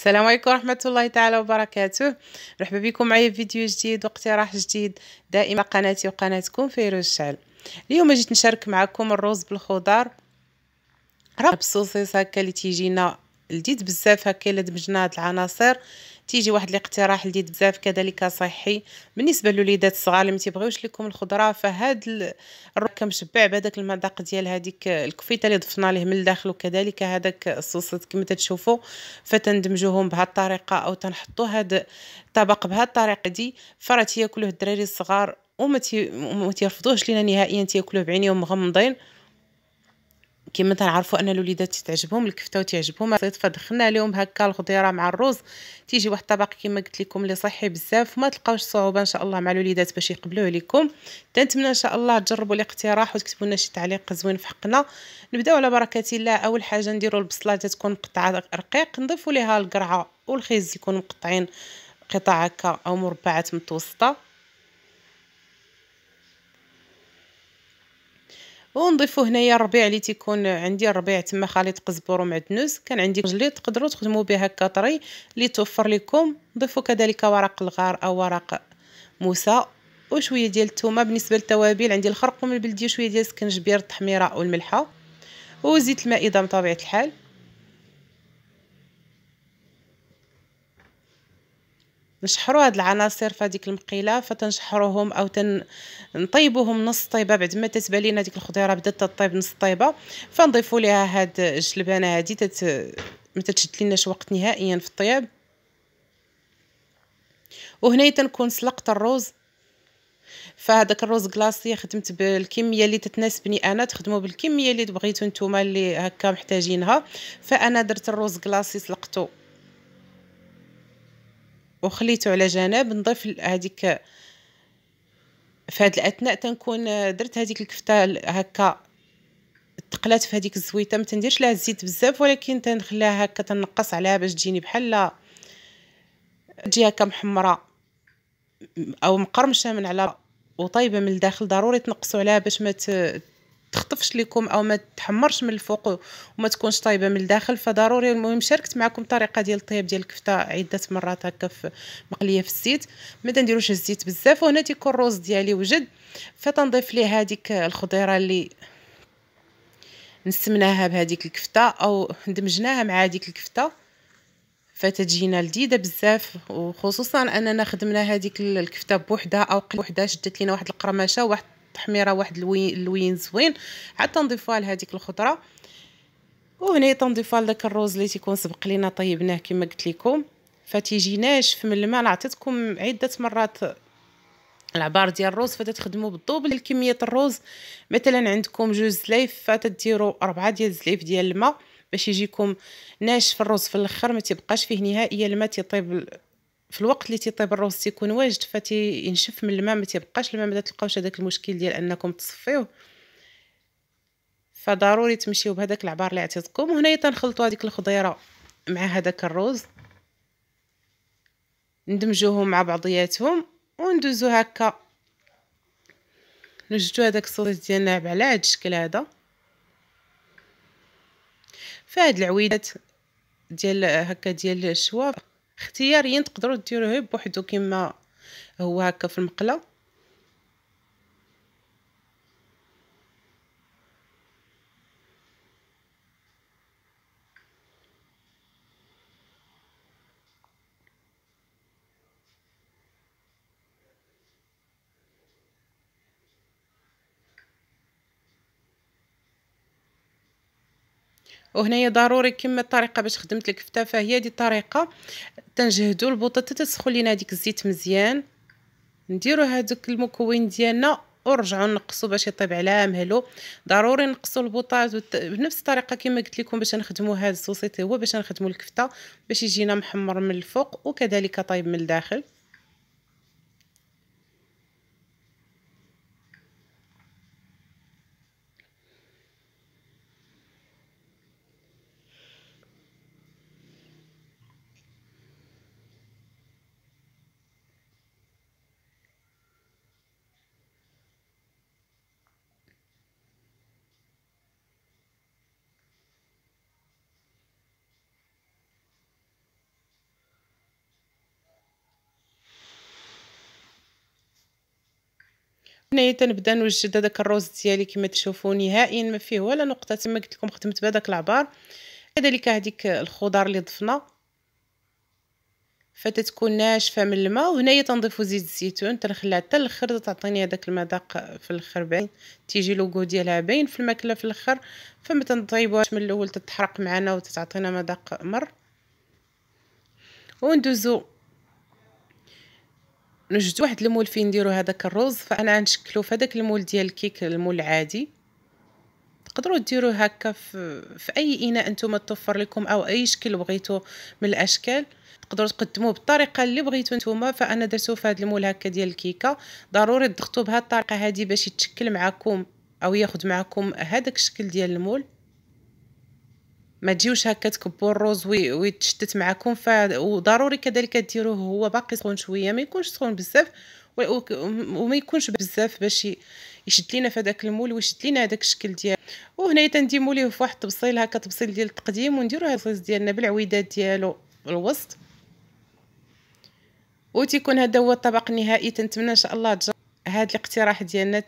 السلام عليكم ورحمة الله تعالى وبركاته مرحبا بكم معايا في فيديو جديد واقتراح جديد دائما قناتي وقناتكم فيروز شعل اليوم جيت نشارك معكم الرز بالخضر راه بصوصيص هكا اللي تيجينا لذيذ بزاف هكا الا دمجنا هاد العناصر تيجي واحد الاقتراح لذيذ بزاف كذلك صحي بالنسبه للوليدات الصغار اللي ما تيبغيوش لكم الخضره فهاد الركه مشبع بهذاك المذاق ديال هذيك الكفيته اللي ضفنا ليه من الداخل وكذلك هذاك الصوص كما تشوفوا فتندمجوهم بهاد الطريقه او تنحطوا هاد الطبق بهاد الطريقه دي فراه تياكلوه الدراري الصغار وما تيرفضوش لينا نهائيا تياكلوه بعينيهم مغمضين كيما تنعرفوا ان الوليدات تعجبهم الكفته وتعجبهم فدخلنا لهم هكا الخضيره مع الرز تيجي واحد الطبق كيما قلت لكم اللي صحي بزاف وما تلقاوش صعوبه ان شاء الله مع الوليدات باش يقبلوه لكم نتمنى ان شاء الله تجربوا الاقتراح وتكتبوا لنا شي تعليق زوين في حقنا نبداو على بركه الله اول حاجه نديروا البصله تكون مقطعه رقيق نضيفوا ليها القرعه والخيز يكون مقطعين قطع هكا او مربعات متوسطه ونضيفوا هنايا الربيع اللي تيكون عندي الربيع تما خليط قزبر ومعدنوس كان عندي اللي تقدروا تخدموا به هكا طري اللي توفر لكم ضيفوا كذلك ورق الغار او ورق موسى وشويه ديال الثومه بالنسبه للتوابل عندي الخرقوم البلدي وشويه ديال السكنجبير التحميره والملحه وزيت المائده بطبيعه الحال نشحروا هاد العناصر في هذيك المقيله فتنشحروهم او نطيبوهم نص طيبه بعد ما تتبان لينا ديك الخضيره بدات تطيب نص طيبه فنضيفوا ليها هاد الجلبانه هادي تت ما تتشد وقت نهائيا في الطياب وهنا تنكون سلقت الروز فهذاك الروز كلاصي خدمت بالكميه اللي تتناسبني انا تخدموا بالكميه اللي بغيتو نتوما اللي هكا محتاجينها فانا درت الروز كلاصي سلقته وخليته على جنب نضيف هذيك في هاد الاثناء تنكون آه، درت هذيك الكفته هكا تقلات في هذيك الزويته ما تنديرش لها الزيت بزاف ولكن تنخليها هكا تنقص عليها باش تجيني بحال تجي هكا محمره او مقرمشه من على وطيبه من الداخل ضروري تنقصوا عليها باش ما تخطفش لكم او ما تحمرش من الفوق وما تكونش طايبه من الداخل فضروري المهم شاركت معكم طريقه ديال الطياب ديال الكفته عده مرات هكا في مقليه في الزيت ما تنديروش الزيت بزاف وهنا تيكون الرز ديالي وجد فتنضيف ليه هذيك الخضيره اللي نسمناها بهذيك الكفته او دمجناها مع هذيك الكفته فتجينا لذيذه بزاف وخصوصا اننا خدمنا هذيك الكفته بوحدها او وحده شدت لينا واحد القرمشه واحد التحميره واحد اللوين, زوين عاد تنضيفوها لهذيك الخضره وهنا تنضيفوها لذاك الروز اللي تيكون سبق لينا طيبناه كما قلت لكم فتيجي ناشف من الماء انا عطيتكم عده مرات العبار ديال الروز فتتخدموا بالدوبل لكميه الروز مثلا عندكم جوج زليف فتديروا أربعة ديال زليف ديال الماء باش يجيكم ناشف الروز في الاخر ما تيبقاش فيه نهائيا الماء تيطيب في الوقت اللي تيطيب الروز تيكون واجد فتينشف من الماء ما تيبقاش الماء ما تلقاوش هذاك المشكل ديال انكم تصفيوه فضروري تمشيو بهذاك العبار اللي عطيتكم وهنايا تنخلطوا هذيك الخضيره مع هذاك الروز ندمجوهم مع بعضياتهم وندوزو هكا نوجدو هذاك الصوص ديالنا على هذا الشكل هذا فهاد العويدات ديال هكا ديال الشواب اختياريين تقدروا ديروه بوحدو كما هو هكا في المقله وهنايا ضروري كما الطريقه باش خدمت الكفته فهي دي الطريقه تنجهدوا البوطه تسخن لينا هذيك الزيت مزيان نديروا هذوك المكون ديالنا ورجعوا نقصوا باش يطيب على مهلو ضروري نقصوا البوطاج وت... بنفس الطريقه كما قلت لكم باش نخدموا هذا السوسيتي هو باش نخدموا الكفته باش يجينا محمر من الفوق وكذلك طيب من الداخل هنايا تنبدا نوجد هذاك الروز ديالي كما تشوفوا نهائيا ما فيه ولا نقطه تما قلت لكم خدمت بهذاك العبار كذلك هذيك الخضار اللي ضفنا فتتكون ناشفه من الماء وهنايا تنضيفوا زيت الزيتون تنخليها حتى الاخر تعطيني هذاك المذاق في الاخر باين تيجي لوغو ديالها باين في الماكله في الاخر فما تنطيبوهاش من الاول تتحرق معنا وتتعطينا مذاق مر وندوزو نوجدو واحد المول فين نديرو هذاك الرز فانا غنشكلو في هذاك المول ديال الكيك المول العادي تقدروا ديروه هكا في, في اي اناء انتم توفر لكم او اي شكل بغيتو من الاشكال تقدروا تقدموه بالطريقه اللي بغيتو نتوما فانا درتو في هذا المول هكا ديال الكيكه ضروري تضغطوا بهذه الطريقه هذه باش يتشكل معكم او ياخذ معكم هذاك الشكل ديال المول ما تجيوش هكا تكبوا الروز ويتشتت معكم ف وضروري كذلك ديروه هو باقي سخون شويه ما يكونش سخون بزاف وما يكونش بزاف باش يشد لينا في هذاك المول ويشد لينا هذاك الشكل ديال وهنايا تنديمو ليه في واحد التبصيل هكا تبصيل ديال التقديم ونديرو هاد الصوص ديالنا بالعويدات ديالو الوسط وتيكون هذا هو الطبق النهائي تنتمنى ان شاء الله هذا الاقتراح ديالنا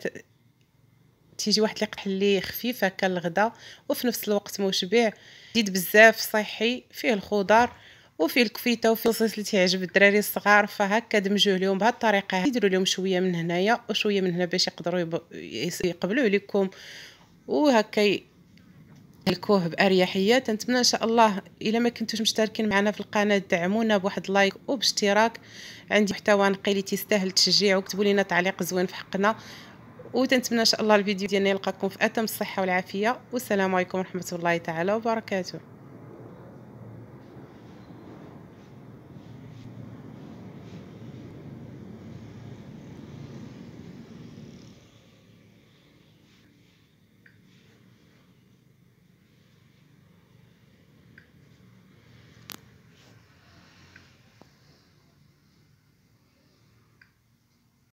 تيجي واحد القح اللي خفيف هكا للغدا وفي نفس الوقت مشبع جديد بزاف صحي فيه الخضار وفيه الكفيته وفيه الصوص اللي تيعجب الدراري الصغار فهكا دمجوه لهم بهاد الطريقه يديروا لهم شويه من هنايا وشويه من هنا باش يقدروا يقبلوا لكم وهكا الكوه باريحيه تنتمنى ان شاء الله الا ما كنتوش مشتركين معنا في القناه دعمونا بواحد لايك وباشتراك عندي محتوى نقي اللي تيستاهل التشجيع وكتبوا لنا تعليق زوين في حقنا وتنتمنى ان شاء الله الفيديو ديالنا يلقاكم في اتم الصحه والعافيه والسلام عليكم ورحمه الله تعالى وبركاته